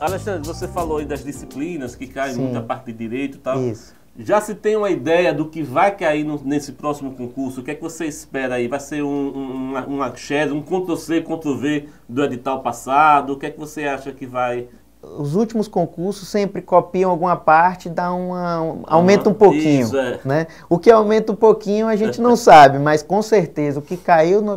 Alexandre, você falou aí das disciplinas que caem Sim. muita parte de direito e tal. Isso. Já se tem uma ideia do que vai cair no, nesse próximo concurso? O que é que você espera aí? Vai ser um, um, uma, um Ctrl-C, Ctrl-V do edital passado? O que é que você acha que vai... Os últimos concursos sempre copiam alguma parte, dá uma, um, aumenta um ah, pouquinho. Isso, é. né? O que aumenta um pouquinho a gente não sabe, mas com certeza o que caiu no,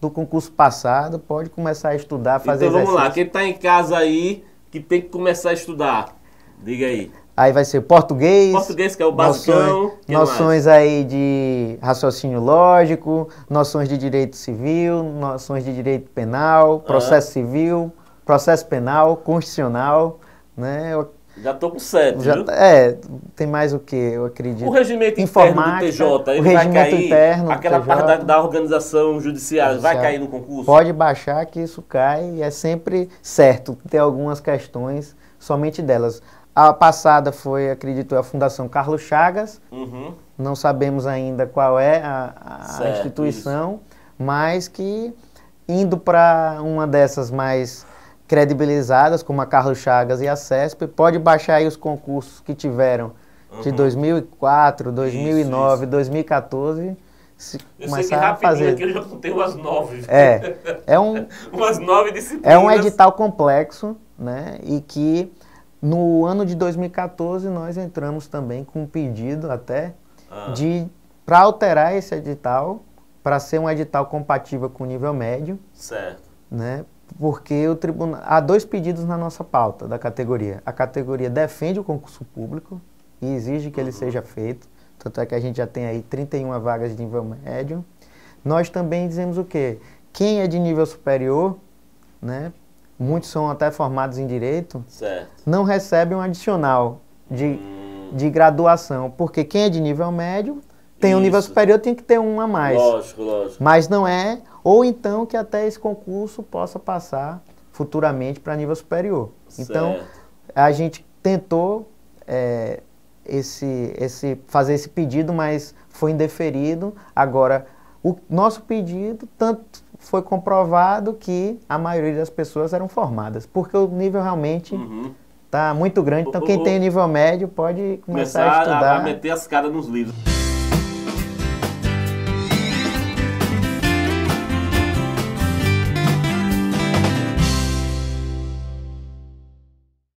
do concurso passado pode começar a estudar, fazer Então vamos exercício. lá, quem está em casa aí que tem que começar a estudar? Diga aí. Aí vai ser português. Português, que é o basicão. Noções, noções aí de raciocínio lógico, noções de direito civil, noções de direito penal, processo ah. civil, processo penal, constitucional, né? Já estou com 7, já, É, tem mais o que, eu acredito. O regimento interno do TJ, ele vai cair, interno aquela TJ, parte da, da organização judiciária, judiciária, vai cair no concurso? Pode baixar que isso cai e é sempre certo ter algumas questões somente delas. A passada foi, acredito, a Fundação Carlos Chagas, uhum. não sabemos ainda qual é a, a certo, instituição, isso. mas que indo para uma dessas mais credibilizadas, como a Carlos Chagas e a CESP. Pode baixar aí os concursos que tiveram uhum. de 2004, 2009, isso, isso. 2014. Se eu começar sei rapidinho fazer. aqui eu já contei umas nove. É, é um, umas nove disciplinas. É um edital complexo, né? E que no ano de 2014 nós entramos também com um pedido até ah. de para alterar esse edital para ser um edital compatível com o nível médio. Certo né? Porque o tribunal há dois pedidos na nossa pauta da categoria. A categoria defende o concurso público e exige que ele uhum. seja feito. Tanto é que a gente já tem aí 31 vagas de nível médio. Nós também dizemos o quê? Quem é de nível superior, né? Muitos são até formados em direito, certo. não recebe um adicional de, hum. de graduação, porque quem é de nível médio tem Isso. um nível superior, tem que ter um a mais. Lógico, lógico. Mas não é ou então que até esse concurso possa passar futuramente para nível superior. Então, certo. Então, a gente tentou é, esse, esse, fazer esse pedido, mas foi indeferido. Agora, o nosso pedido, tanto foi comprovado que a maioria das pessoas eram formadas, porque o nível realmente está uhum. Tá muito grande. Então, quem tem nível médio pode começar, começar a estudar. A meter as caras nos livros.